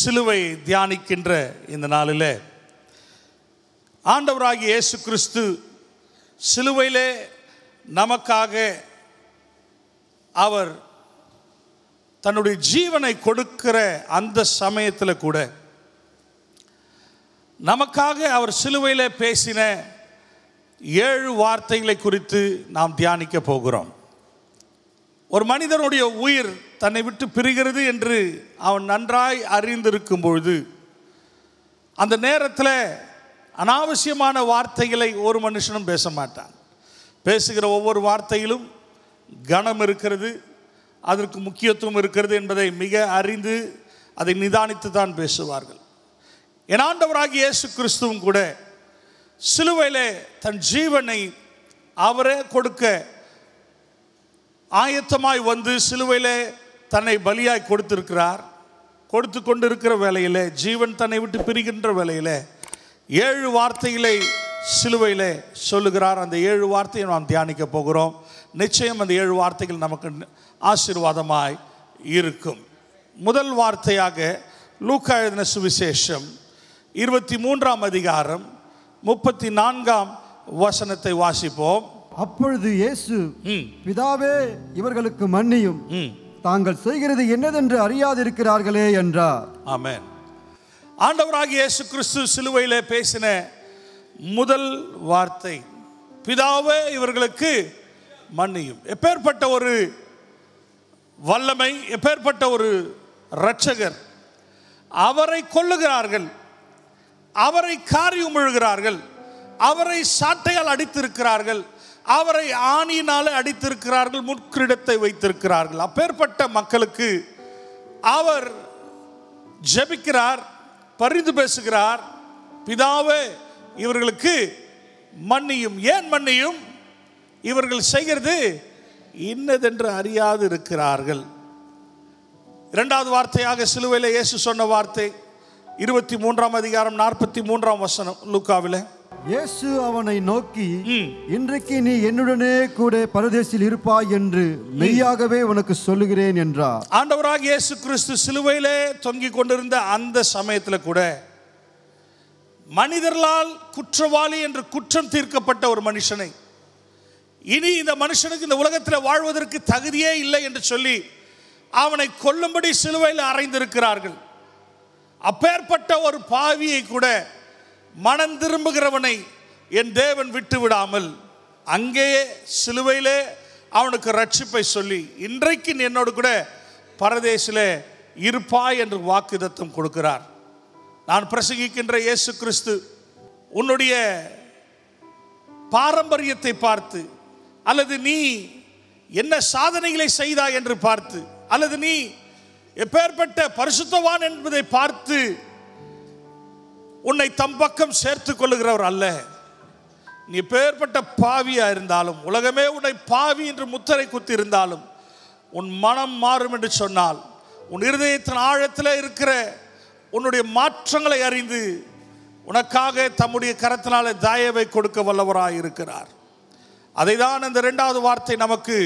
சிலுவை தியானிக்கின்ற இந்த நாளில் ஆண்டவராகி இயேசு கிறிஸ்து சிலுவையிலே நமக்காக அவர் தன்னுடைய ஜீவனை கொடுக்கிற அந்த சமயத்தில் கூட நமக்காக அவர் சிலுவையில் பேசின ஏழு வார்த்தைகளை குறித்து நாம் தியானிக்க போகிறோம் ஒரு மனிதனுடைய உயிர் தன்னை விட்டு பிரிகிறது என்று அவன் நன்றாய் அறிந்திருக்கும் பொழுது அந்த நேரத்தில் அனாவசியமான வார்த்தைகளை ஒரு மனுஷனும் பேச மாட்டான் பேசுகிற ஒவ்வொரு வார்த்தையிலும் கனம் இருக்கிறது அதற்கு முக்கியத்துவம் இருக்கிறது என்பதை மிக அறிந்து அதை நிதானித்து தான் பேசுவார்கள் ஏனாண்டவராகி இயேசு கிறிஸ்துவும் கூட சிலுவையில் தன் ஜீவனை அவரே கொடுக்க ஆயத்தமாய் வந்து சிலுவையில் தன்னை பலியாய் கொடுத்திருக்கிறார் கொடுத்து கொண்டு இருக்கிற வேலையில் ஜீவன் தன்னை விட்டு பிரிகின்ற வேலையில் ஏழு வார்த்தைகளை சிலுவையில் சொல்லுகிறார் அந்த ஏழு வார்த்தையை நாம் தியானிக்க போகிறோம் நிச்சயம் அந்த ஏழு வார்த்தைகள் நமக்கு ஆசீர்வாதமாய் இருக்கும் முதல் வார்த்தையாக லூக்கா எழுதின சுவிசேஷம் இருபத்தி மூன்றாம் அதிகாரம் முப்பத்தி நான்காம் வசனத்தை வாசிப்போம் அப்பொழுது இயேசு பிதாவே இவர்களுக்கு மன்னியும் தாங்கள் செய்கிறது என்னதென்று அறியாதிருக்கிறார்களே என்றார் ஆமேன் ஆண்டவராகிய இயேசு கிறிஸ்து சிலுவையில் பேசின முதல் வார்த்தை பிதாவே இவர்களுக்கு மன்னியும் எப்பேற்பட்ட ஒரு வல்லமை எப்பேற்பட்ட ஒரு இரட்சகர் அவரை கொல்லுகிறார்கள் அவரை காரியம் முழுகிறார்கள் அவரை சாட்டையால் அடித்திருக்கிறார்கள் அவரை ஆணியினால அடித்திருக்கிறார்கள் முற்கிடத்தை வைத்திருக்கிறார்கள் அப்பேற்பட்ட மக்களுக்கு அவர் ஜபிக்கிறார் பரிந்து பேசுகிறார் பிதாவே இவர்களுக்கு மன்னியும் ஏன் மன்னியும் இவர்கள் செய்கிறது இன்னதென்று அறியாது இருக்கிறார்கள் இரண்டாவது வார்த்தையாக சிலுவையில் இயேசு சொன்ன வார்த்தை இருபத்தி மூன்றாம் அதிகாரம் நாற்பத்தி மூன்றாம் வசனம் லூக்காவில் இயேசு அவனை நோக்கி இன்றைக்கு நீ என்னுடனே கூட பரதேசில் இருப்பாய் என்று மெய்யாகவே உனக்கு சொல்லுகிறேன் என்றார் ஆண்டவராக இயேசு கிறிஸ்து சிலுவையிலே தொங்கிக் கொண்டிருந்த அந்த சமயத்தில் கூட மனிதர்களால் குற்றவாளி என்று குற்றம் தீர்க்கப்பட்ட ஒரு மனுஷனை இனி இந்த மனுஷனுக்கு இந்த உலகத்தில் வாழ்வதற்கு தகுதியே இல்லை என்று சொல்லி அவனை கொல்லும்படி சிலுவையில் அறைந்திருக்கிறார்கள் அப்பேற்பட்ட ஒரு பாவியை கூட மனம் திரும்புகிறவனை என் தேவன் விட்டு விடாமல் அங்கேயே சிலுவையிலே அவனுக்கு ரட்சிப்பை சொல்லி இன்றைக்கு என்னோடு கூட பரதேசிலே இருப்பாய் என்று வாக்குதத்தம் கொடுக்கிறார் நான் பிரசங்கிக்கின்ற இயேசு கிறிஸ்து உன்னுடைய பாரம்பரியத்தை பார்த்து அல்லது நீ என்ன சாதனைகளை செய்தாய் என்று பார்த்து அல்லது நீ எப்பேற்பட்ட பரிசுத்தவான் என்பதை பார்த்து உன்னை தம்பக்கம் சேர்த்து கொள்ளுகிறவர் அல்ல நீ பேர்பட்ட பாவியா இருந்தாலும் உலகமே உன்னை பாவி என்று முத்தரை குத்தி இருந்தாலும் உன் மனம் மாறும் என்று சொன்னால் உன் இருதயத்தின் ஆழத்தில் இருக்கிற உன்னுடைய மாற்றங்களை அறிந்து உனக்காக தம்முடைய கரத்தினாலே தயவை கொடுக்க வல்லவராக இருக்கிறார் அதை தான் இந்த ரெண்டாவது வார்த்தை நமக்கு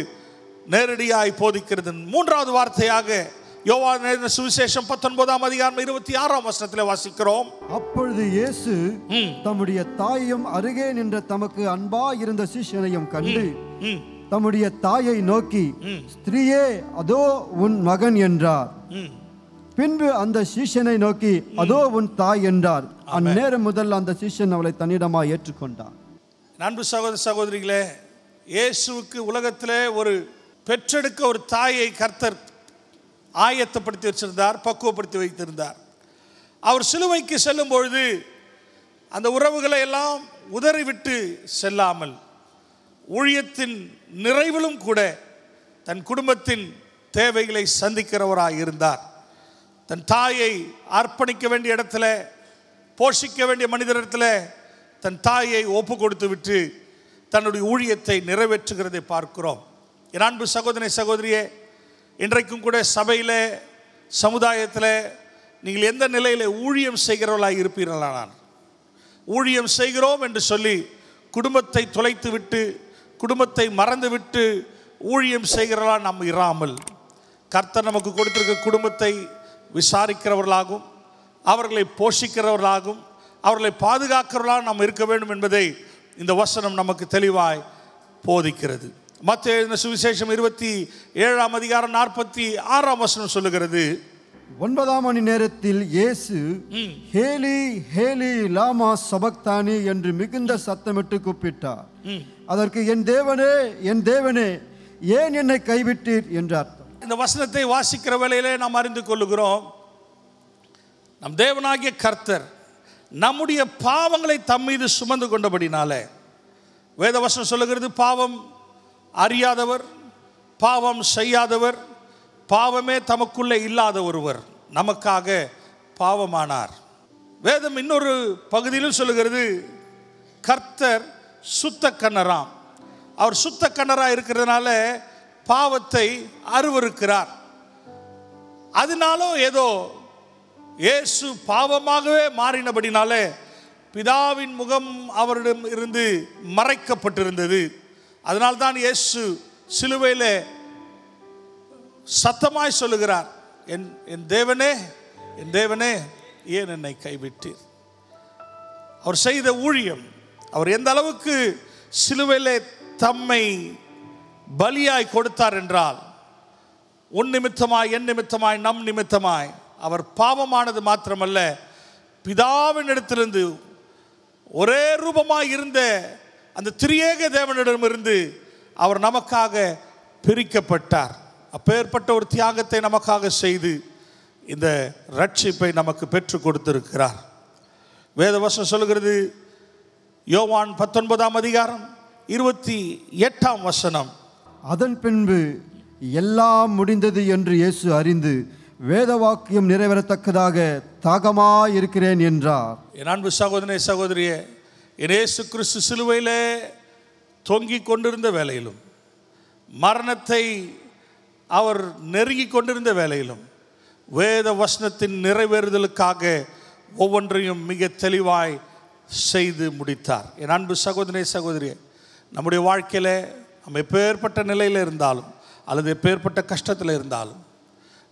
நேரடியாய் போதிக்கிறது மூன்றாவது வார்த்தையாக யோவான சுவிசேஷம் பத்தொன்பதாம் அதிகாரம் இருபத்தி ஆறாம் வருஷத்தில் வாசிக்கிறோம் அப்பொழுது இயேசு தம்முடைய தாயும் அருகே நின்ற தமக்கு அன்பா இருந்த சிஷனையும் கண்டு தம்முடைய தாயை நோக்கி ஸ்திரீயே அதோ உன் மகன் என்றார் பின்பு அந்த சீஷனை நோக்கி அதோ உன் தாய் என்றார் அந்நேரம் முதல் அந்த சீஷன் அவளை தன்னிடமாக ஏற்றுக்கொண்டான் நண்பு சகோதர சகோதரிகளே இயேசுக்கு உலகத்திலே ஒரு பெற்றெடுக்க ஒரு தாயை கர்த்தர் ஆயத்தப்படுத்தி வச்சிருந்தார் பக்குவப்படுத்தி வைத்திருந்தார் அவர் சிலுவைக்கு செல்லும் பொழுது அந்த உறவுகளை எல்லாம் உதறிவிட்டு செல்லாமல் ஊழியத்தின் நிறைவிலும் கூட தன் குடும்பத்தின் தேவைகளை சந்திக்கிறவராக இருந்தார் தன் தாயை அர்ப்பணிக்க வேண்டிய இடத்துல போஷிக்க வேண்டிய மனிதரிடத்தில் தன் தாயை ஒப்பு கொடுத்து விட்டு தன்னுடைய ஊழியத்தை நிறைவேற்றுகிறதை பார்க்கிறோம் என் அன்பு சகோதரி சகோதரியே இன்றைக்கும் கூட சபையில் சமுதாயத்தில் நீங்கள் எந்த நிலையில் ஊழியம் செய்கிறவர்களாக இருப்பீர்களா நான் ஊழியம் செய்கிறோம் என்று சொல்லி குடும்பத்தை தொலைத்து விட்டு குடும்பத்தை மறந்துவிட்டு ஊழியம் செய்கிறவர்களாக நாம் இராமல் கர்த்தர் நமக்கு கொடுத்திருக்க குடும்பத்தை விசாரிக்கிறவர்களாகவும் அவர்களை போஷிக்கிறவர்களாகவும் அவர்களை பாதுகாக்கிறவர்களாக நாம் இருக்க வேண்டும் என்பதை இந்த வசனம் நமக்கு தெளிவாய் போதிக்கிறது மற்ற எழுதின சுவிசேஷம் இருபத்தி ஏழாம் அதிகாரம் நாற்பத்தி ஆறாம் வசனம் சொல்லுகிறது ஒன்பதாம் மணி நேரத்தில் இயேசு ஹேலி ஹேலி லாமா சபக்தானி என்று மிகுந்த சத்தமிட்டு கூப்பிட்டார் அதற்கு என் தேவனே என் தேவனே ஏன் என்னை கைவிட்டீர் என்று அர்த்தம் இந்த வசனத்தை வாசிக்கிற வேலையிலே நாம் அறிந்து கொள்ளுகிறோம் நம் தேவனாகிய கர்த்தர் நம்முடைய பாவங்களை தம் மீது சுமந்து கொண்டபடினால வேதவசனம் சொல்லுகிறது பாவம் அறியாதவர் பாவம் செய்யாதவர் பாவமே தமக்குள்ளே இல்லாத ஒருவர் நமக்காக பாவமானார் வேதம் இன்னொரு பகுதியிலும் சொல்லுகிறது கர்த்தர் சுத்த கண்ணராம் அவர் சுத்த கண்ணராக இருக்கிறதுனால பாவத்தை அருவருக்கிறார் அதனாலும் ஏதோ இயேசு பாவமாகவே மாறினபடினாலே பிதாவின் முகம் அவரிடம் இருந்து மறைக்கப்பட்டிருந்தது அதனால்தான் இயேசு சிலுவையில் சத்தமாய் சொல்லுகிறார் என் என் தேவனே என் தேவனே ஏன் என்னை கைவிட்டீர் அவர் செய்த ஊழியம் அவர் எந்த அளவுக்கு சிலுவையிலே தம்மை பலியாய் கொடுத்தார் என்றால் உன் நிமித்தமாய் என் நிமித்தமாய் நம் நிமித்தமாய் அவர் பாவமானது மாத்திரமல்ல பிதாவின் இடத்திலிருந்து ஒரே ரூபமாய் இருந்த அந்த திரியேக தேவனிடமிருந்து அவர் நமக்காக பிரிக்கப்பட்டார் அப்பேற்பட்ட ஒரு தியாகத்தை நமக்காக செய்து இந்த ரட்சிப்பை நமக்கு பெற்றுக் கொடுத்திருக்கிறார் வேதவசம் சொல்கிறது யோவான் பத்தொன்பதாம் அதிகாரம் இருபத்தி எட்டாம் வசனம் அதன் பின்பு எல்லாம் முடிந்தது என்று இயேசு அறிந்து வேத வாக்கியம் நிறைவேறத்தக்கதாக தாகமாக இருக்கிறேன் என்றார் என் அன்பு சகோதரே சகோதரியே இயேசு கிறிஸ்து சிலுவையில் தொங்கிக் கொண்டிருந்த வேலையிலும் மரணத்தை அவர் நெருங்கி கொண்டிருந்த வேலையிலும் வேத வசனத்தின் நிறைவேறுதலுக்காக ஒவ்வொன்றையும் மிக தெளிவாய் செய்து முடித்தார் என் அன்பு சகோதரே சகோதரியே நம்முடைய வாழ்க்கையில் நம்ம எப்பேற்பட்ட நிலையில் இருந்தாலும் அல்லது எப்பேற்பட்ட கஷ்டத்தில் இருந்தாலும்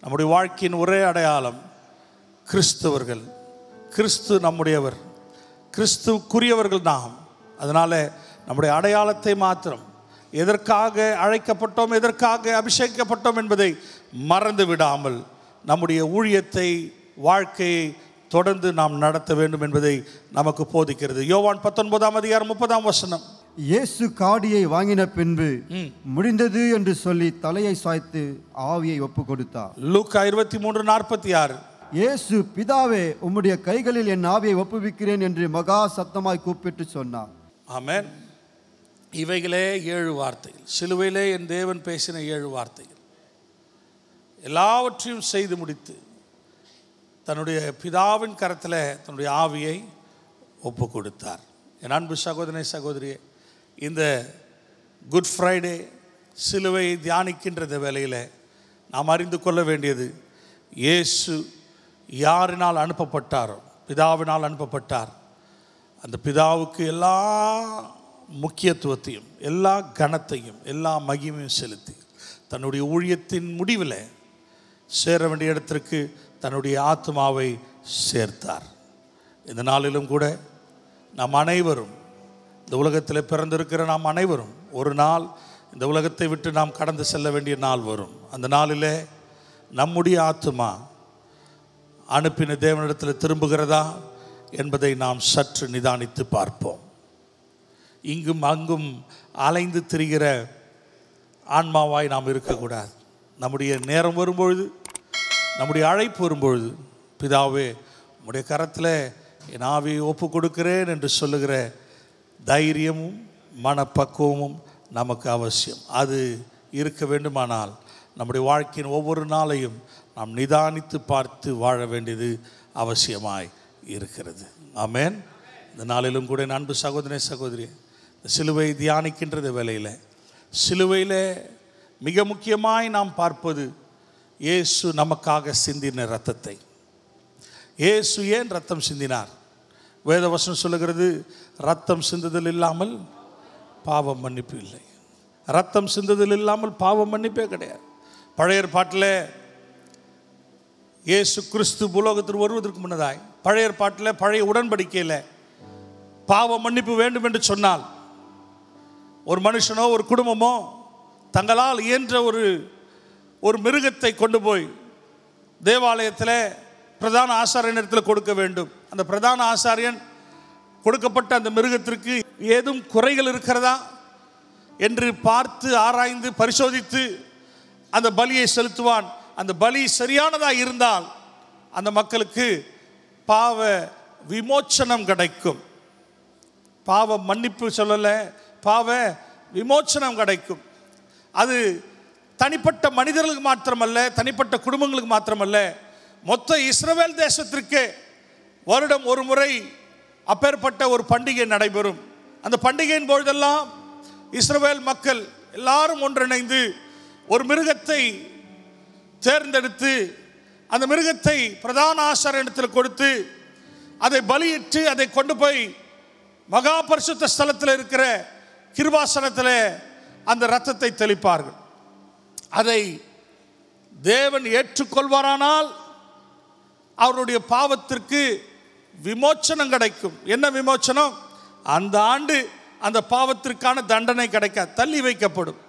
நம்முடைய வாழ்க்கையின் ஒரே அடையாளம் கிறிஸ்தவர்கள் கிறிஸ்து நம்முடையவர் கிறிஸ்துக்குரியவர்கள் நாம் அதனால் நம்முடைய அடையாளத்தை மாத்திரம் எதற்காக அழைக்கப்பட்டோம் எதற்காக அபிஷேகிக்கப்பட்டோம் என்பதை மறந்து விடாமல் நம்முடைய ஊழியத்தை வாழ்க்கையை தொடர்ந்து நாம் நடத்த வேண்டும் என்பதை நமக்கு போதிக்கிறது யோவான் பத்தொன்பதாம் அதிகாரம் முப்பதாம் வசனம் இயேசு காடியை வாங்கின பின்பு முடிந்தது என்று சொல்லி தலையை சாய்த்து ஆவியை ஒப்பு கொடுத்தார் லூக்கா இருபத்தி மூன்று நாற்பத்தி ஆறு இயேசு பிதாவே உம்முடைய கைகளில் என் ஆவியை ஒப்புவிக்கிறேன் என்று மகா சத்தமாய் கூப்பிட்டு சொன்னார் ஆமேன் இவைகளே ஏழு வார்த்தைகள் சிலுவையிலே என் தேவன் பேசின ஏழு வார்த்தைகள் எல்லாவற்றையும் செய்து முடித்து தன்னுடைய பிதாவின் கரத்தில் தன்னுடைய ஆவியை ஒப்பு கொடுத்தார் என் அன்பு சகோதரனை சகோதரியே இந்த குட் ஃப்ரைடே சிலுவை தியானிக்கின்றத வேலையில் நாம் அறிந்து கொள்ள வேண்டியது இயேசு யாரினால் அனுப்பப்பட்டார் பிதாவினால் அனுப்பப்பட்டார் அந்த பிதாவுக்கு எல்லா முக்கியத்துவத்தையும் எல்லா கனத்தையும் எல்லா மகிமையும் செலுத்தி தன்னுடைய ஊழியத்தின் முடிவில் சேர வேண்டிய இடத்திற்கு தன்னுடைய ஆத்மாவை சேர்த்தார் இந்த நாளிலும் கூட நாம் அனைவரும் இந்த உலகத்தில் பிறந்திருக்கிற நாம் அனைவரும் ஒரு நாள் இந்த உலகத்தை விட்டு நாம் கடந்து செல்ல வேண்டிய நாள் வரும் அந்த நாளில் நம்முடைய ஆத்மா அனுப்பின தேவனிடத்தில் திரும்புகிறதா என்பதை நாம் சற்று நிதானித்து பார்ப்போம் இங்கும் அங்கும் அலைந்து திரிகிற ஆன்மாவாய் நாம் இருக்கக்கூடாது நம்முடைய நேரம் வரும்பொழுது நம்முடைய அழைப்பு வரும்பொழுது பிதாவே நம்முடைய கரத்தில் என் ஆவியை ஒப்பு கொடுக்கிறேன் என்று சொல்லுகிற தைரியமும் மனப்பக்குவமும் நமக்கு அவசியம் அது இருக்க வேண்டுமானால் நம்முடைய வாழ்க்கையின் ஒவ்வொரு நாளையும் நாம் நிதானித்து பார்த்து வாழ வேண்டியது அவசியமாய் இருக்கிறது ஆமேன் இந்த நாளிலும் கூட அன்பு சகோதரே சகோதரி சிலுவை தியானிக்கின்றது வேலையில் சிலுவையில் மிக முக்கியமாய் நாம் பார்ப்பது இயேசு நமக்காக சிந்தின ரத்தத்தை இயேசு ஏன் ரத்தம் சிந்தினார் வேதவசனம் சொல்லுகிறது ரத்தம் சிந்துதல் இல்லாமல் பாவம் மன்னிப்பு இல்லை ரத்தம் சிந்ததில் இல்லாமல் பாவம் மன்னிப்பே கிடையாது பழைய பாட்டில் இயேசு கிறிஸ்து புலோகத்தில் வருவதற்கு முன்னதாய் பழைய பாட்டில் பழைய உடன்படிக்கையில் பாவ மன்னிப்பு வேண்டும் என்று சொன்னால் ஒரு மனுஷனோ ஒரு குடும்பமோ தங்களால் இயன்ற ஒரு ஒரு மிருகத்தை கொண்டு போய் தேவாலயத்தில் பிரதான ஆசாரியனிடத்தில் கொடுக்க வேண்டும் அந்த பிரதான ஆசாரியன் கொடுக்கப்பட்ட அந்த மிருகத்திற்கு ஏதும் குறைகள் இருக்கிறதா என்று பார்த்து ஆராய்ந்து பரிசோதித்து அந்த பலியை செலுத்துவான் அந்த பலி சரியானதாக இருந்தால் அந்த மக்களுக்கு பாவ விமோச்சனம் கிடைக்கும் பாவ மன்னிப்பு சொல்லலை பாவ விமோச்சனம் கிடைக்கும் அது தனிப்பட்ட மனிதர்களுக்கு மாத்திரமல்ல தனிப்பட்ட குடும்பங்களுக்கு மாத்திரமல்ல மொத்த இஸ்ரவேல் தேசத்திற்கு வருடம் ஒரு முறை அப்பேற்பட்ட ஒரு பண்டிகை நடைபெறும் அந்த பண்டிகையின் பொழுதெல்லாம் இஸ்ரவேல் மக்கள் எல்லாரும் ஒன்றிணைந்து ஒரு மிருகத்தை தேர்ந்தெடுத்து அந்த மிருகத்தை பிரதான ஆசார இடத்தில் கொடுத்து அதை பலியிட்டு அதை கொண்டு போய் மகா பரிசுத்த ஸ்தலத்தில் இருக்கிற கிருபாசனத்தில் அந்த ரத்தத்தை தெளிப்பார்கள் அதை தேவன் ஏற்றுக்கொள்வாரானால் அவருடைய பாவத்திற்கு விமோச்சனம் கிடைக்கும் என்ன விமோச்சனம் அந்த ஆண்டு அந்த பாவத்திற்கான தண்டனை கிடைக்க தள்ளி வைக்கப்படும்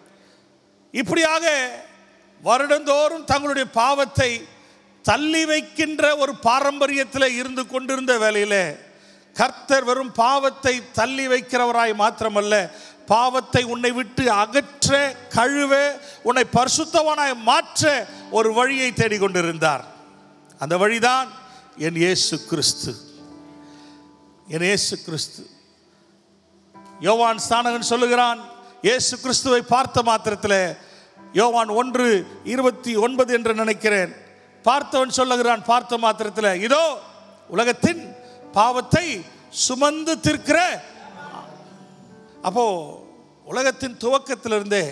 இப்படியாக வருடந்தோறும் தங்களுடைய பாவத்தை தள்ளி வைக்கின்ற ஒரு பாரம்பரியத்தில் இருந்து கொண்டிருந்த வேலையில் கர்த்தர் வெறும் பாவத்தை தள்ளி வைக்கிறவராய் மாத்திரமல்ல பாவத்தை உன்னை விட்டு அகற்ற கழுவ உன்னை பரிசுத்தவனாய் மாற்ற ஒரு வழியை தேடிக்கொண்டிருந்தார் அந்த வழிதான் என் இயேசு கிறிஸ்து என் இயேசு கிறிஸ்து யோவான் ஸ்தானகன் சொல்லுகிறான் இயேசு கிறிஸ்துவை பார்த்த மாத்திரத்தில் யோவான் ஒன்று இருபத்தி ஒன்பது என்று நினைக்கிறேன் பார்த்தவன் சொல்லுகிறான் பார்த்த மாத்திரத்தில் இதோ உலகத்தின் பாவத்தை சுமந்து திருக்கிற அப்போ உலகத்தின் துவக்கத்திலிருந்தே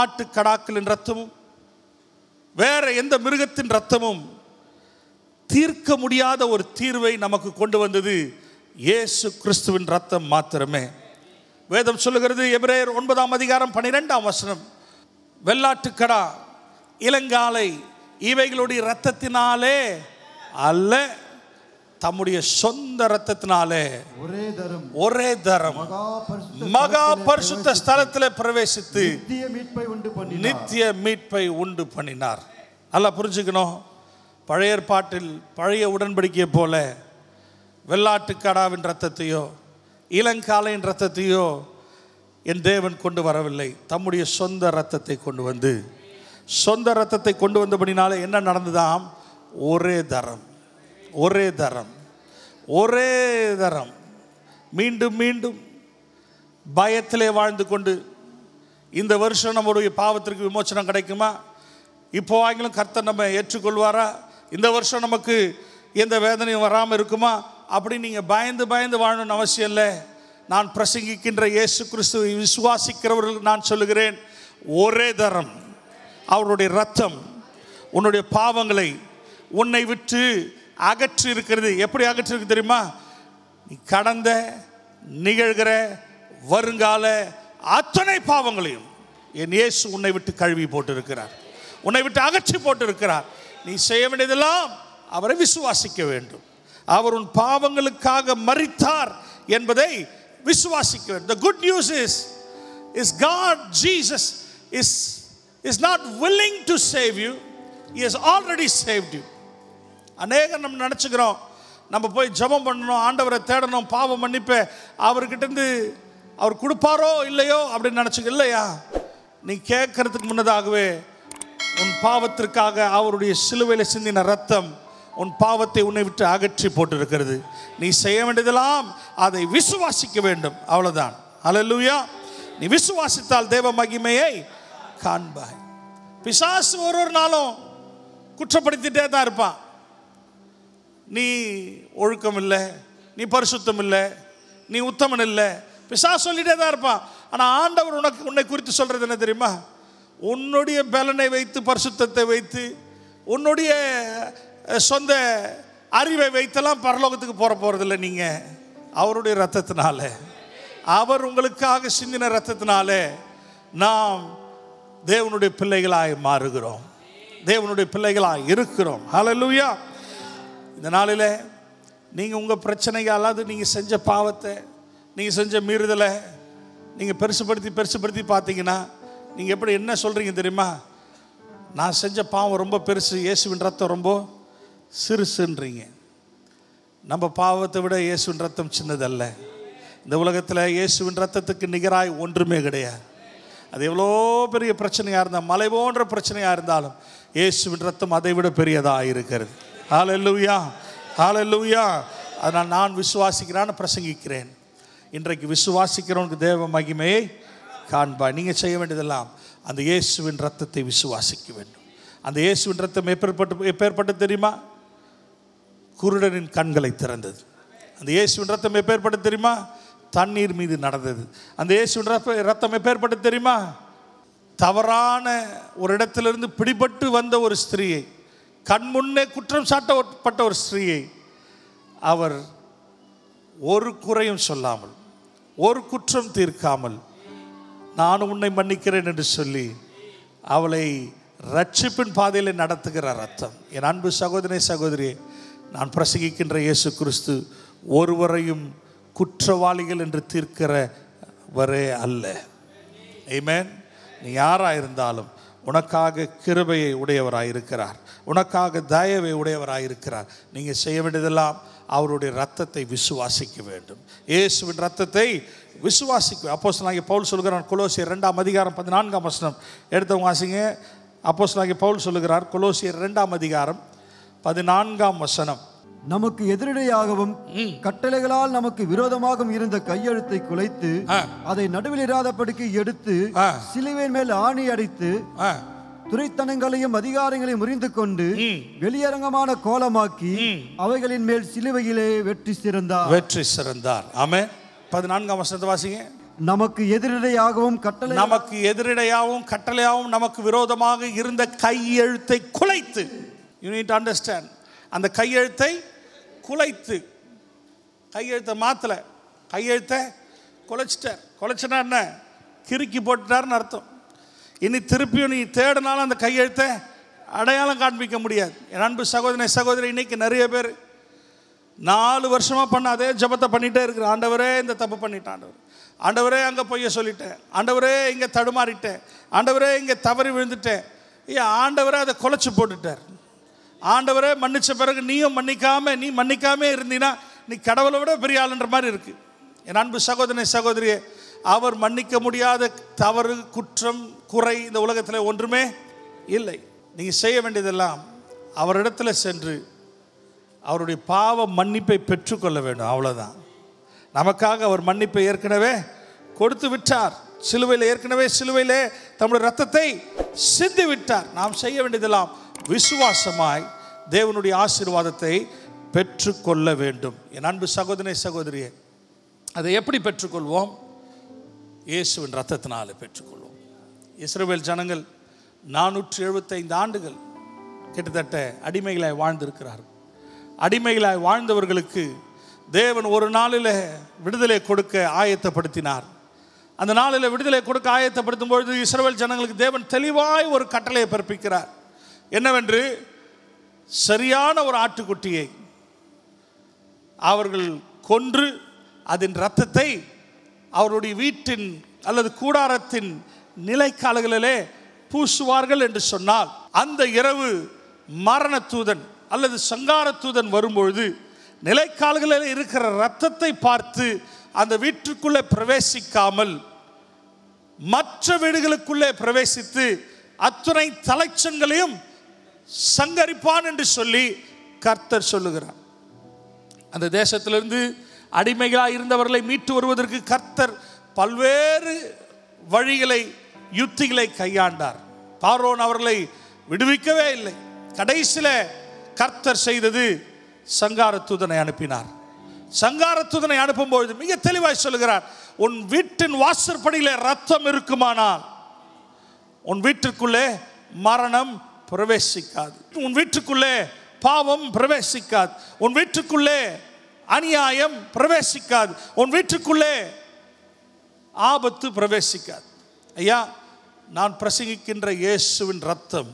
ஆட்டு கடாக்களின் ரத்தமும் வேற எந்த மிருகத்தின் ரத்தமும் தீர்க்க முடியாத ஒரு தீர்வை நமக்கு கொண்டு வந்தது இயேசு கிறிஸ்துவின் ரத்தம் மாத்திரமே வேதம் சொல்லுகிறது எபிரேயர் ஒன்பதாம் அதிகாரம் பனிரெண்டாம் வசனம் வெள்ளாட்டுக்கடா இளங்காலை இவைகளுடைய ரத்தத்தினாலே அல்ல தம்முடைய சொந்த ரத்தத்தினாலே ஒரே தரம் ஒரே தரம் மகா பரிசுத்த ஸ்தலத்தில் பிரவேசித்து நித்திய மீட்பை உண்டு பண்ணினார் நல்லா புரிஞ்சுக்கணும் பழைய பாட்டில் பழைய உடன்படிக்கையை போல வெள்ளாட்டு கடாவின் ரத்தத்தையோ இளங்காலையின் ரத்தத்தையோ என் தேவன் கொண்டு வரவில்லை தம்முடைய சொந்த ரத்தத்தை கொண்டு வந்து சொந்த ரத்தத்தை கொண்டு வந்தபடினால என்ன நடந்ததாம் ஒரே தரம் ஒரே தரம் ஒரே தரம் மீண்டும் மீண்டும் பயத்திலே வாழ்ந்து கொண்டு இந்த வருஷம் நம்மளுடைய பாவத்திற்கு விமோச்சனம் கிடைக்குமா இப்போ வாங்கிலும் கர்த்தர் நம்ம ஏற்றுக்கொள்வாரா இந்த வருஷம் நமக்கு எந்த வேதனையும் வராமல் இருக்குமா அப்படின்னு நீங்கள் பயந்து பயந்து வாழணும்னு அவசியம் இல்லை நான் பிரசங்கிக்கின்ற இயேசு கிறிஸ்துவை விசுவாசிக்கிறவர்களுக்கு நான் சொல்லுகிறேன் ஒரே தரம் அவருடைய ரத்தம் உன்னுடைய பாவங்களை உன்னை விட்டு அகற்றி இருக்கிறது எப்படி அகற்றி இருக்கு தெரியுமா நீ கடந்த நிகழ்கிற வருங்கால அத்தனை பாவங்களையும் என் இயேசு உன்னை விட்டு கழுவி போட்டிருக்கிறார் உன்னை விட்டு அகற்றி போட்டிருக்கிறார் நீ செய்ய வேண்டியதெல்லாம் அவரை விசுவாசிக்க வேண்டும் அவர் உன் பாவங்களுக்காக மறித்தார் என்பதை விசுவாசிக்கிறேன் the good news is is God Jesus is is not willing to save you is already saved you அநேகம் நம்ம நினச்சிக்கிறோம் நம்ம போய் ஜபம் பண்ணணும் ஆண்டவரை தேடணும் பாவம் மன்னிப்பே அவர்கிட்டருந்து அவர் கொடுப்பாரோ இல்லையோ அப்படின்னு நினச்சிக்க இல்லையா நீ கேட்கறதுக்கு முன்னதாகவே உன் பாவத்திற்காக அவருடைய சிலுவையில் சிந்தின ரத்தம் உன் பாவத்தை உன்னை விட்டு அகற்றி போட்டிருக்கிறது நீ செய்ய வேண்டியதெல்லாம் அதை விசுவாசிக்க வேண்டும் அவ்வளோதான் அலல்லூயா நீ விசுவாசித்தால் தேவ மகிமையை காண்பாய் பிசாசு ஒரு ஒரு நாளும் குற்றப்படுத்திட்டே தான் இருப்பான் நீ ஒழுக்கம் இல்லை நீ பரிசுத்தம் இல்லை நீ உத்தமன் இல்லை பிசாஸ் சொல்லிட்டே தான் இருப்பான் ஆனால் ஆண்டவர் உனக்கு உன்னை குறித்து சொல்கிறது என்ன தெரியுமா உன்னுடைய பலனை வைத்து பரிசுத்தத்தை வைத்து உன்னுடைய சொந்த அறிவை வைத்தெல்லாம் பரலோகத்துக்கு போகிற போகிறதில்ல நீங்கள் அவருடைய ரத்தத்தினால அவர் உங்களுக்காக சிந்தின ரத்தத்தினால நாம் தேவனுடைய பிள்ளைகளாய் மாறுகிறோம் தேவனுடைய பிள்ளைகளாக இருக்கிறோம் ஹலலூயா இந்த நாளில் நீங்கள் உங்கள் பிரச்சனைகள் அல்லாது நீங்கள் செஞ்ச பாவத்தை நீங்கள் செஞ்ச மீறுதலை நீங்கள் பெருசுப்படுத்தி பெருசுப்படுத்தி பார்த்தீங்கன்னா நீங்கள் எப்படி என்ன சொல்கிறீங்க தெரியுமா நான் செஞ்ச பாவம் ரொம்ப பெருசு இயேசுவின் ரத்தம் ரொம்ப சிறுசுன்றீங்க நம்ம பாவத்தை விட இயேசுவின் ரத்தம் சின்னதல்ல இந்த உலகத்தில் இயேசுவின் ரத்தத்துக்கு நிகராய் ஒன்றுமே கிடையாது அது எவ்வளோ பெரிய பிரச்சனையாக இருந்தால் மலை போன்ற பிரச்சனையாக இருந்தாலும் இயேசுவின் ரத்தம் அதை விட பெரியதாக இருக்கிறது ஹாலல்லூயா எல்லுவியா அதனால் நான் விசுவாசிக்கிறான்னு பிரசங்கிக்கிறேன் இன்றைக்கு விசுவாசிக்கிறவனுக்கு தேவ மகிமையை காண்பா நீங்கள் செய்ய வேண்டியதெல்லாம் அந்த இயேசுவின் ரத்தத்தை விசுவாசிக்க வேண்டும் அந்த இயேசுவின் ரத்தம் எப்பேற்பட்டு எப்பேற்பட்டு தெரியுமா குருடனின் கண்களை திறந்தது அந்த இயேசுவின் ரத்தம் எப்பேற்பட்டு தெரியுமா தண்ணீர் மீது நடந்தது அந்த இயேசுவின் ரத்த ரத்தம் எப்பேற்பட்டு தெரியுமா தவறான ஒரு இடத்திலிருந்து பிடிபட்டு வந்த ஒரு ஸ்திரீயை கண்முன்னே குற்றம் சாட்டப்பட்ட ஒரு ஸ்திரீயை அவர் ஒரு குறையும் சொல்லாமல் ஒரு குற்றம் தீர்க்காமல் நான் உன்னை மன்னிக்கிறேன் என்று சொல்லி அவளை ரட்சிப்பின் பாதையில் நடத்துகிற ரத்தம் என் அன்பு சகோதரி சகோதரியே நான் பிரசங்கிக்கின்ற இயேசு கிறிஸ்து ஒருவரையும் குற்றவாளிகள் என்று தீர்க்கிறவரே அல்ல ஏமேன் நீ யாராக இருந்தாலும் உனக்காக கிருபையை உடையவராக இருக்கிறார் உனக்காக தயவை உடையவராக இருக்கிறார் நீங்கள் செய்ய வேண்டியதெல்லாம் அவருடைய ரத்தத்தை விசுவாசிக்க வேண்டும் இயேசுவின் ரத்தத்தை விசுவாசிக்க அப்போஸ் நாங்கள் பவுல் சொல்கிறார் குலோசியர் ரெண்டாம் அதிகாரம் பதினான்காம் வசனம் எடுத்தவங்க வாசிங்க அப்போஸ் நாங்கள் பவுல் சொல்லுகிறார் குலோசியர் ரெண்டாம் அதிகாரம் பதினான்காம் வசனம் நமக்கு எதிரடையாகவும் கட்டளைகளால் நமக்கு விரோதமாகவும் இருந்த கையெழுத்தை குலைத்து அதை நடுவில் இராதபடிக்கு எடுத்து சிலுவையின் மேல் ஆணி அடித்து துறைத்தனங்களையும் அதிகாரங்களையும் முறிந்து கொண்டு வெளியரங்கமான கோலமாக்கி அவைகளின் மேல் சிலுவையிலே வெற்றி சிறந்தார் வெற்றி சிறந்தார் ஆமே பதினான்காம் வசனத்தை வாசிங்க நமக்கு எதிரடையாகவும் கட்டளை நமக்கு எதிரடையாகவும் கட்டளையாகவும் நமக்கு விரோதமாக இருந்த கையெழுத்தை குலைத்து யூ நீட் அண்டர்ஸ்டாண்ட் அந்த கையெழுத்தை குலைத்து கையெழுத்தை மாற்றலை கையெழுத்தை குலைச்சிட்டார் குலைச்சினா என்ன கிறுக்கி போட்டுட்டார்னு அர்த்தம் இனி திருப்பியும் நீ தேடினாலும் அந்த கையெழுத்தை அடையாளம் காண்பிக்க முடியாது என் அன்பு சகோதரி சகோதரி இன்னைக்கு நிறைய பேர் நாலு வருஷமாக பண்ண அதே ஜபத்தை பண்ணிகிட்டே இருக்கிற ஆண்டவரே இந்த தப்பு பண்ணிட்டான் ஆண்டவர் ஆண்டவரே அங்கே பொய்ய சொல்லிட்டேன் ஆண்டவரே இங்கே தடுமாறிட்டேன் ஆண்டவரே இங்கே தவறி விழுந்துட்டேன் ஏன் ஆண்டவரே அதை குலைச்சி போட்டுட்டார் ஆண்டவரை மன்னித்த பிறகு நீயும் மன்னிக்காம நீ மன்னிக்காம இருந்தீங்கன்னா நீ கடவுளை விட பெரிய ஆளுன்ற மாதிரி இருக்குது என் அன்பு சகோதரனை சகோதரியே அவர் மன்னிக்க முடியாத தவறு குற்றம் குறை இந்த உலகத்தில் ஒன்றுமே இல்லை நீங்கள் செய்ய வேண்டியதெல்லாம் அவரிடத்தில் சென்று அவருடைய பாவ மன்னிப்பை பெற்றுக்கொள்ள வேண்டும் அவ்வளோதான் நமக்காக அவர் மன்னிப்பை ஏற்கனவே கொடுத்து விட்டார் சிலுவையில் ஏற்கனவே சிலுவையிலே தம்முடைய ரத்தத்தை சிந்தி விட்டார் நாம் செய்ய வேண்டியதெல்லாம் விசுவாசமாய் தேவனுடைய ஆசீர்வாதத்தை பெற்றுக்கொள்ள வேண்டும் என் அன்பு சகோதரனை சகோதரியே அதை எப்படி பெற்றுக்கொள்வோம் இயேசுவின் ரத்தத்தினால் பெற்றுக்கொள்வோம் இஸ்ரேல் ஜனங்கள் நானூற்றி எழுபத்தைந்து ஆண்டுகள் கிட்டத்தட்ட அடிமைகளாய் வாழ்ந்திருக்கிறார்கள் அடிமைகளாய் வாழ்ந்தவர்களுக்கு தேவன் ஒரு நாளில் விடுதலை கொடுக்க ஆயத்தப்படுத்தினார் அந்த நாளில் விடுதலை கொடுக்க ஆயத்தப்படுத்தும் பொழுது இஸ்ரேல் ஜனங்களுக்கு தேவன் தெளிவாய் ஒரு கட்டளையை பிறப்பிக்கிறார் என்னவென்று சரியான ஒரு ஆட்டுக்குட்டியை அவர்கள் கொன்று அதன் ரத்தத்தை அவருடைய வீட்டின் அல்லது கூடாரத்தின் நிலைக்காலங்களிலே பூசுவார்கள் என்று சொன்னால் அந்த இரவு மரண தூதன் அல்லது சங்கார தூதன் வரும்பொழுது நிலைக்கால்களில் இருக்கிற ரத்தத்தை பார்த்து அந்த வீட்டுக்குள்ளே பிரவேசிக்காமல் மற்ற வீடுகளுக்குள்ளே பிரவேசித்து அத்துணை தலைச்சங்களையும் சங்கரிப்பான் என்று சொல்லி கர்த்தர் சொல்லுகிறார் அந்த தேசத்திலிருந்து அடிமைகளாக இருந்தவர்களை மீட்டு வருவதற்கு கர்த்தர் பல்வேறு வழிகளை யுத்திகளை கையாண்டார் பாரோன் அவர்களை விடுவிக்கவே இல்லை கடைசியில் கர்த்தர் செய்தது தூதனை அனுப்பினார் சங்கார தூதனை அனுப்பும்பொழுது மிக தெளிவாய் சொல்லுகிறார் உன் வீட்டின் வாசற்படியில் ரத்தம் இருக்குமானால் உன் வீட்டிற்குள்ளே மரணம் பிரவேசிக்காது உன் வீட்டுக்குள்ளே பாவம் பிரவேசிக்காது உன் வீட்டுக்குள்ளே அநியாயம் பிரவேசிக்காது உன் வீட்டுக்குள்ளே ஆபத்து பிரவேசிக்காது ஐயா நான் பிரசங்கிக்கின்ற இயேசுவின் ரத்தம்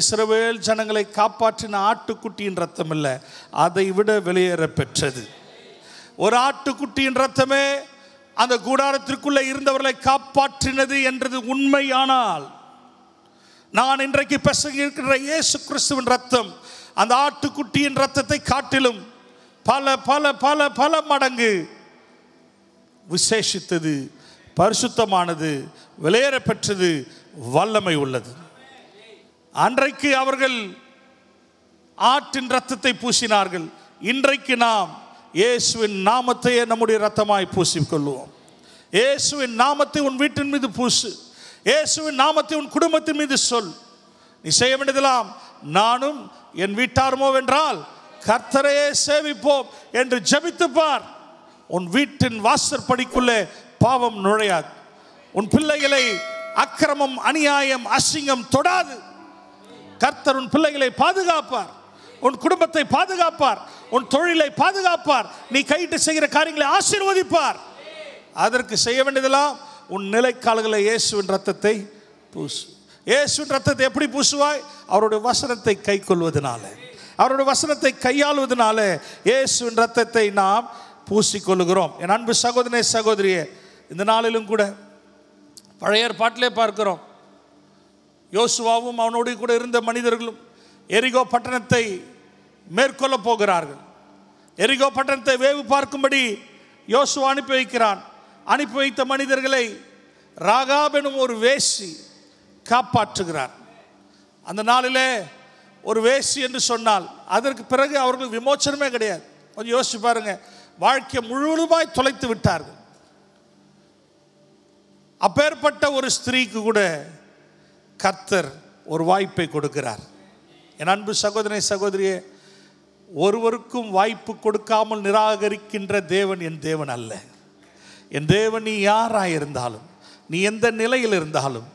இஸ்ரவேல் ஜனங்களை காப்பாற்றின ஆட்டுக்குட்டியின் ரத்தம் இல்லை அதை விட வெளியேற பெற்றது ஒரு ஆட்டுக்குட்டியின் ரத்தமே அந்த கூடாரத்திற்குள்ளே இருந்தவர்களை காப்பாற்றினது என்றது உண்மையானால் நான் இன்றைக்கு இருக்கின்ற இயேசு கிறிஸ்துவின் ரத்தம் அந்த ஆட்டுக்குட்டியின் ரத்தத்தை காட்டிலும் பல பல பல பல மடங்கு விசேஷித்தது பரிசுத்தமானது விளையேற பெற்றது வல்லமை உள்ளது அன்றைக்கு அவர்கள் ஆட்டின் ரத்தத்தை பூசினார்கள் இன்றைக்கு நாம் இயேசுவின் நாமத்தையே நம்முடைய ரத்தமாய் பூசிக்கொள்வோம் இயேசுவின் நாமத்தை உன் வீட்டின் மீது பூசு இயேசுவின் நாமத்தை உன் குடும்பத்தின் மீது சொல் நீ செய்ய வேண்டியதெல்லாம் நானும் என் வீட்டாருமோ என்றால் கர்த்தரையே சேவிப்போம் என்று ஜபித்துப்பார் உன் வீட்டின் வாசற்படிக்குள்ளே பாவம் நுழையாது உன் பிள்ளைகளை அக்கிரமம் அநியாயம் அசிங்கம் தொடாது கர்த்தர் உன் பிள்ளைகளை பாதுகாப்பார் உன் குடும்பத்தை பாதுகாப்பார் உன் தொழிலை பாதுகாப்பார் நீ கையிட்டு செய்கிற காரியங்களை ஆசீர்வதிப்பார் அதற்கு செய்ய வேண்டியதெல்லாம் உன் நிலைக்கால்களில் இயேசுவின் ரத்தத்தை பூசு இயேசுவின் ரத்தத்தை எப்படி பூசுவாய் அவருடைய வசனத்தை கை கொள்வதனால அவருடைய வசனத்தை கையாளுவதனால இயேசுவின் ரத்தத்தை நாம் பூசிக்கொள்கிறோம் என் அன்பு சகோதரே சகோதரியே இந்த நாளிலும் கூட பழைய ஏற்பாட்டிலே பார்க்கிறோம் யோசுவாவும் அவனோடு கூட இருந்த மனிதர்களும் எரிகோ பட்டணத்தை மேற்கொள்ள போகிறார்கள் எரிகோ பட்டணத்தை வேவு பார்க்கும்படி யோசுவா அனுப்பி வைக்கிறான் அனுப்பி வைத்த மனிதர்களை ராகாப் எனும் ஒரு வேசி காப்பாற்றுகிறார் அந்த நாளிலே ஒரு வேசி என்று சொன்னால் அதற்கு பிறகு அவர்களுக்கு விமோச்சனமே கிடையாது கொஞ்சம் யோசிச்சு பாருங்க வாழ்க்கையை முழுவதுமாய் தொலைத்து விட்டார்கள் அப்பேற்பட்ட ஒரு ஸ்திரீக்கு கூட கர்த்தர் ஒரு வாய்ப்பை கொடுக்கிறார் என் அன்பு சகோதரி சகோதரியே ஒருவருக்கும் வாய்ப்பு கொடுக்காமல் நிராகரிக்கின்ற தேவன் என் தேவன் அல்ல என் தேவன் நீ யாராக இருந்தாலும் நீ எந்த நிலையில் இருந்தாலும்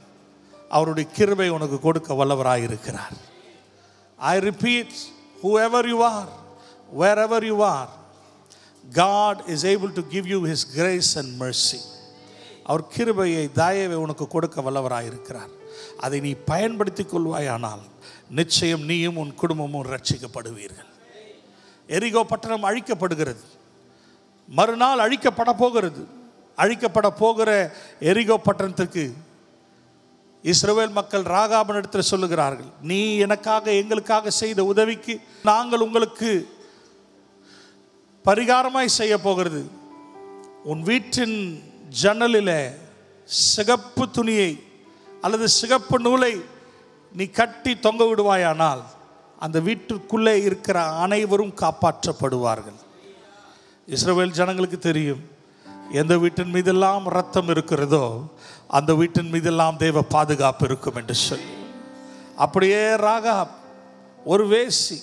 அவருடைய கிருபை உனக்கு கொடுக்க வல்லவராக இருக்கிறார் I repeat whoever you are wherever you are God is able to give you his grace and mercy அவர் கிருபையை தயவை உனக்கு கொடுக்க வல்லவராக இருக்கிறார் அதை நீ பயன்படுத்தி கொள்வாயானால் நிச்சயம் நீயும் உன் குடும்பமும் ரட்சிக்கப்படுவீர்கள் எரிகோ பட்டணம் அழிக்கப்படுகிறது மறுநாள் அழிக்கப்பட போகிறது அழிக்கப்பட போகிற எரிகோ பட்டணத்திற்கு இஸ்ரோவேல் மக்கள் ராகாபன் இடத்துல சொல்லுகிறார்கள் நீ எனக்காக எங்களுக்காக செய்த உதவிக்கு நாங்கள் உங்களுக்கு பரிகாரமாய் செய்ய போகிறது உன் வீட்டின் ஜன்னலில் சிகப்பு துணியை அல்லது சிகப்பு நூலை நீ கட்டி தொங்க விடுவாயானால் அந்த வீட்டுக்குள்ளே இருக்கிற அனைவரும் காப்பாற்றப்படுவார்கள் இஸ்ரேல் ஜனங்களுக்கு தெரியும் எந்த வீட்டின் மீதெல்லாம் ரத்தம் இருக்கிறதோ அந்த வீட்டின் மீதெல்லாம் தேவ பாதுகாப்பு இருக்கும் என்று சொல்லி அப்படியே ராகா ஒரு வேசி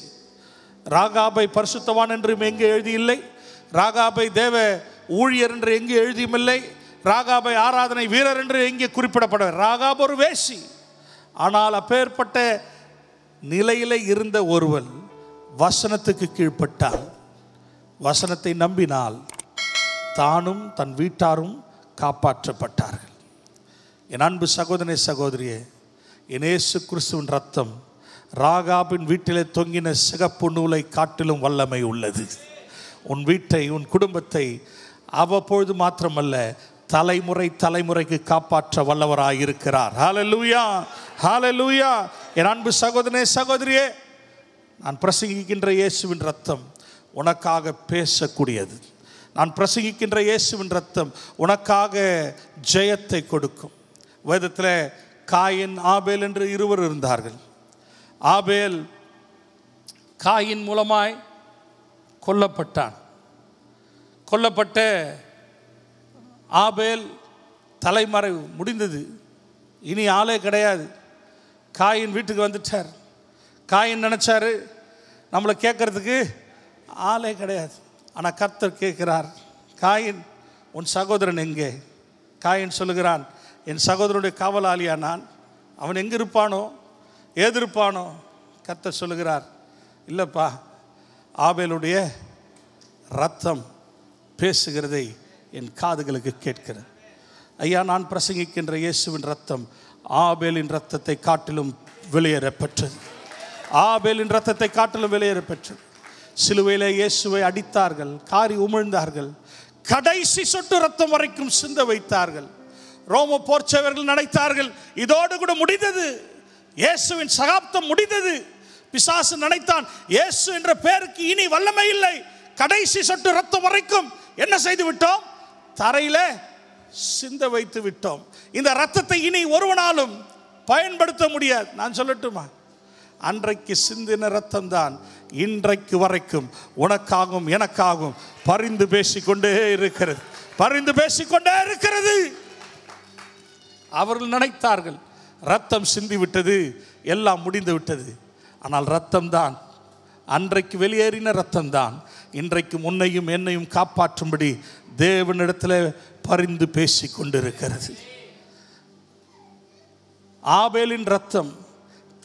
ராகாபை பரிசுத்தவான் என்றும் எங்கே எழுதியில்லை ராகாபை தேவ ஊழியர் என்று எங்கே இல்லை ராகாபை ஆராதனை வீரர் என்று எங்கே குறிப்பிடப்பட ராகாப் ஒரு வேசி ஆனால் அப்பேற்பட்ட நிலையில் இருந்த ஒருவன் வசனத்துக்கு கீழ்ப்பட்டால் வசனத்தை நம்பினால் தானும் தன் வீட்டாரும் காப்பாற்றப்பட்டார்கள் என் அன்பு சகோதரனை சகோதரியே இனேசு கிறிஸ்துவின் ரத்தம் ராகாபின் வீட்டிலே தொங்கின சிகப்பு நூலை காட்டிலும் வல்லமை உள்ளது உன் வீட்டை உன் குடும்பத்தை அவ்வப்பொழுது மாத்திரமல்ல தலைமுறை தலைமுறைக்கு காப்பாற்ற வல்லவராக இருக்கிறார் ஹாலலூயா ஹாலலூயா என் அன்பு சகோதரே சகோதரியே நான் பிரசங்கிக்கின்ற இயேசுவின் ரத்தம் உனக்காக பேசக்கூடியது நான் பிரசங்கிக்கின்ற இயேசுவின் ரத்தம் உனக்காக ஜெயத்தை கொடுக்கும் வேதத்தில் காயின் ஆபேல் என்று இருவர் இருந்தார்கள் ஆபேல் காயின் மூலமாய் கொல்லப்பட்டான் கொல்லப்பட்ட ஆபேல் தலைமறைவு முடிந்தது இனி ஆளே கிடையாது காயின் வீட்டுக்கு வந்துட்டார் காயின் நினச்சாரு நம்மளை கேட்குறதுக்கு ஆளே கிடையாது ஆனால் கர்த்தர் கேட்கிறார் காயின் உன் சகோதரன் எங்கே காயின் சொல்லுகிறான் என் சகோதரனுடைய காவலாளியா நான் அவன் எங்கே இருப்பானோ ஏது இருப்பானோ கர்த்தர் சொல்லுகிறார் இல்லைப்பா ஆபேலுடைய ரத்தம் பேசுகிறதை என் காதுகளுக்கு கேட்கிறது ஐயா நான் பிரசங்கிக்கின்ற இயேசுவின் ரத்தம் ஆபேலின் ரத்தத்தை காட்டிலும் வெளியேறப்பெற்றது ஆபேலின் ரத்தத்தை காட்டிலும் வெளியேற சிலுவையில் இயேசுவை அடித்தார்கள் காரி உமிழ்ந்தார்கள் கடைசி சொட்டு ரத்தம் வரைக்கும் சிந்த வைத்தார்கள் ரோம போர்ச்சவர்கள் நினைத்தார்கள் இதோடு கூட முடிந்தது இயேசுவின் சகாப்தம் முடிந்தது பிசாசு நினைத்தான் இயேசு என்ற பெயருக்கு இனி வல்லமை இல்லை கடைசி சொட்டு ரத்தம் வரைக்கும் என்ன செய்து விட்டோம் தரையில சிந்த வைத்து விட்டோம் இந்த ரத்தத்தை இனி ஒருவனாலும் பயன்படுத்த முடியாது நான் சொல்லட்டுமா அன்றைக்கு சிந்தின ரத்தம் தான் இன்றைக்கு வரைக்கும் உனக்காகவும் எனக்காகவும் பரிந்து பேசிக்கொண்டே இருக்கிறது பரிந்து பேசிக்கொண்டே இருக்கிறது அவர்கள் நினைத்தார்கள் ரத்தம் சிந்தி விட்டது எல்லாம் முடிந்து விட்டது ஆனால் ரத்தம்தான் அன்றைக்கு வெளியேறின ரத்தம்தான் இன்றைக்கு முன்னையும் என்னையும் காப்பாற்றும்படி தேவனிடத்தில் பரிந்து பேசி கொண்டிருக்கிறது ஆபேலின் ரத்தம்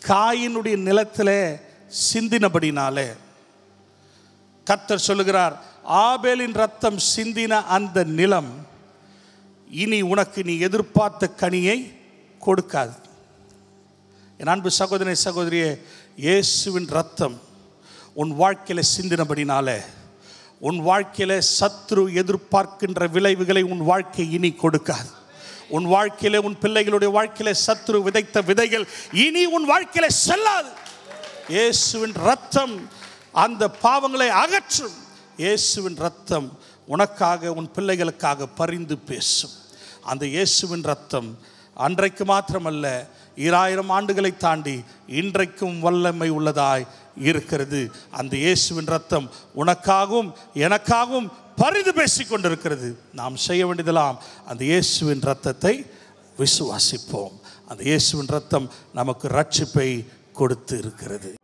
காயினுடைய நிலத்தில் சிந்தினபடினாலே கத்தர் சொல்லுகிறார் ஆபேலின் ரத்தம் சிந்தின அந்த நிலம் இனி உனக்கு நீ எதிர்பார்த்த கனியை கொடுக்காது என் அன்பு சகோதரி சகோதரிய இயேசுவின் ரத்தம் உன் வாழ்க்கையில் சிந்தினபடினால உன் வாழ்க்கையில் சத்ரு எதிர்பார்க்கின்ற விளைவுகளை உன் வாழ்க்கை இனி கொடுக்காது உன் வாழ்க்கையிலே உன் பிள்ளைகளுடைய வாழ்க்கையிலே சத்ரு விதைத்த விதைகள் இனி உன் வாழ்க்கையிலே செல்லாது இயேசுவின் ரத்தம் அந்த பாவங்களை அகற்றும் இயேசுவின் ரத்தம் உனக்காக உன் பிள்ளைகளுக்காக பரிந்து பேசும் அந்த இயேசுவின் ரத்தம் அன்றைக்கு மாத்திரமல்ல ஈராயிரம் ஆண்டுகளை தாண்டி இன்றைக்கும் வல்லமை உள்ளதாய் இருக்கிறது அந்த இயேசுவின் ரத்தம் உனக்காகவும் எனக்காகவும் பரிந்து பேசி கொண்டிருக்கிறது நாம் செய்ய வேண்டியதெல்லாம் அந்த இயேசுவின் ரத்தத்தை விசுவாசிப்போம் அந்த இயேசுவின் ரத்தம் நமக்கு ரட்சிப்பை கொடுத்து இருக்கிறது